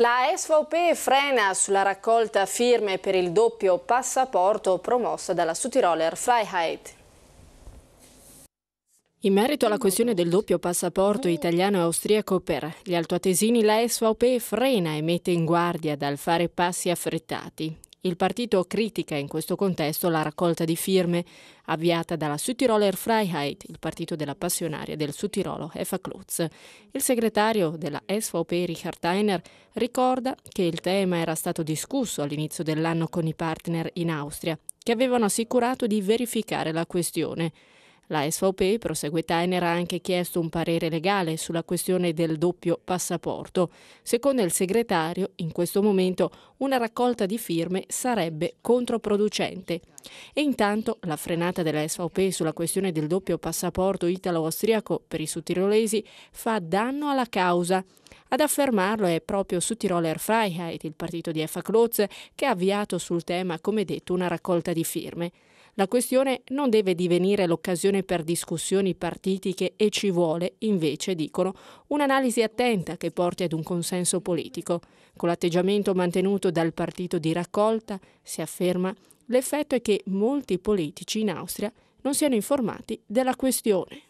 La SVP frena sulla raccolta firme per il doppio passaporto promossa dalla Sutiroler Freiheit. In merito alla questione del doppio passaporto italiano e austriaco per gli altoatesini, la SVP frena e mette in guardia dal fare passi affrettati. Il partito critica in questo contesto la raccolta di firme avviata dalla Südtiroler Freiheit, il partito della passionaria del Südtirolo Efa Klutz. Il segretario della SVP Richard Heiner ricorda che il tema era stato discusso all'inizio dell'anno con i partner in Austria, che avevano assicurato di verificare la questione. La SVP prosegue Tainer ha anche chiesto un parere legale sulla questione del doppio passaporto. Secondo il segretario, in questo momento una raccolta di firme sarebbe controproducente. E intanto la frenata della SVP sulla questione del doppio passaporto italo-austriaco per i sudtirolesi fa danno alla causa. Ad affermarlo è proprio su Freiheit, il partito di Effa Klotz, che ha avviato sul tema, come detto, una raccolta di firme. La questione non deve divenire l'occasione per discussioni partitiche e ci vuole, invece, dicono, un'analisi attenta che porti ad un consenso politico. Con l'atteggiamento mantenuto dal partito di raccolta, si afferma, l'effetto è che molti politici in Austria non siano informati della questione.